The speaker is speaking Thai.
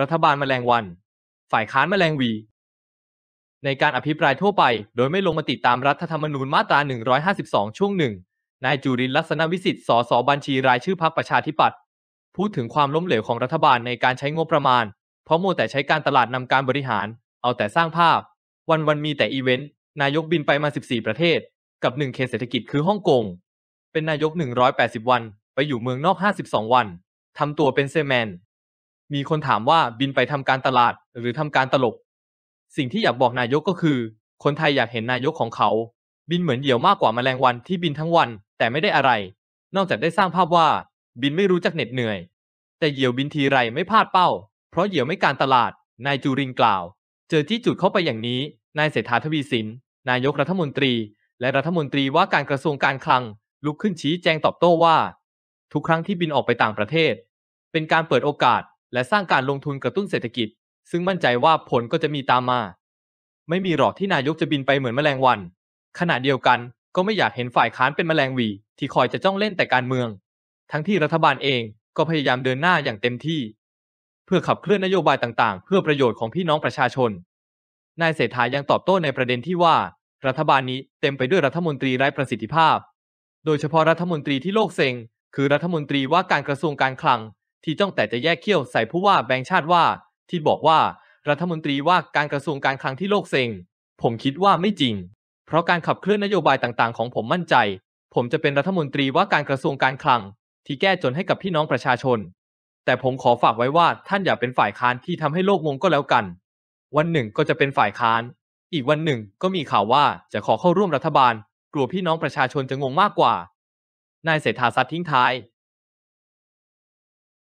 รัฐบาลแมลงวัน ฝ่ายค้านแมลงวี ในการอภิปรายทั่วไป โดยไม่ลงมติตามรัฐธรรมนูญมาตรา 152 ช่วงหนึ่ง นายจุรินลักษณะวิสิทธิ์ สสบัญชีรายชื่อพรรคประชาธิปัตย์ พูดถึงความล้มเหลวของรัฐบาลในการใช้งบประมาณ เพราะโมแต่ใช้การตลาดนำการบริหาร เอาแต่สร้างภาพ วันวันมีแต่อีเวนต์ นายกบินไปมา 14 ประเทศ กับ1เขตเศรษฐกิจคือฮ่องกง เป็นนายก 180 วัน ไปอยู่เมืองนอก 52 วันทำตัวเป็นเซแมนมีคนถามว่าบินไปทำการตลาดหรือทำการตลก สิ่งที่อยากบอกนายกก็คือ คนไทยอยากเห็นนายกของเขา บินเหมือนเดี่ยวมากกว่าแมลงวันที่บินทั้งวันแต่ไม่ได้อะไร นอกจากได้สร้างภาพว่า บินไม่รู้จักเหน็ดเหนื่อย แต่เหยี่ยวบินทีไรไม่พลาดเป้า เพราะเหยี่ยวไม่การตลาด นายจูรินกล่าว เจอที่จุดเข้าไปอย่างนี้นายเศรษฐาทวีสินนายกรัฐมนตรี และรัฐมนตรีว่าการกระทรวงการคลัง ลุกขึ้นชี้แจงตอบโต้ว่า ทุกครั้งที่บินออกไปต่างประเทศ เป็นการเปิดโอกาสและสร้างการลงทุนกระตุ้นเศรษฐกิจ ซึ่งมั่นใจว่าผลก็จะมีตามมา ไม่มีหรอกที่นายกจะบินไปเหมือนแมลงวันขณะเดียวกันก็ไม่อยากเห็นฝ่ายค้านเป็นแมลงวีที่คอยจะจ้องเล่นแต่การเมือง ทั้งที่รัฐบาลเองก็พยายามเดินหน้าอย่างเต็มที่ เพื่อขับเคลื่อนนโยบายต่างๆ เพื่อประโยชน์ของพี่น้องประชาชน นายเศรษฐายังตอบโต้ในประเด็นที่ว่า รัฐบาลนี้เต็มไปด้วยรัฐมนตรีไร้ประสิทธิภาพ โดยเฉพาะรัฐมนตรีที่โลกเซ็งคือรัฐมนตรีว่าการกระทรวงการคลังที่จ้องแต่จะแยกเขี้ยวใส่ผู้ว่าแบงค์ชาติว่า ที่บอกว่ารัฐมนตรีว่าการกระทรวงการคลังที่โลกเซ็งผมคิดว่าไม่จริง เพราะการขับเคลื่อนนโยบายต่างๆ ของผมมั่นใจ ผมจะเป็นรัฐมนตรีว่าการกระทรวงการคลัง ที่แก้จนให้กับพี่น้องประชาชน แต่ผมขอฝากไว้ว่าท่านอย่าเป็นฝ่ายค้านที่ทำให้โลกงงก็แล้วกัน วันหนึ่งก็จะเป็นฝ่ายค้าน อีกวันหนึ่งก็มีข่าวว่าจะขอเข้าร่วมรัฐบาล กลัวพี่น้องประชาชนจะงงมากกว่านายเศรษฐาซัดทิ้งท้าย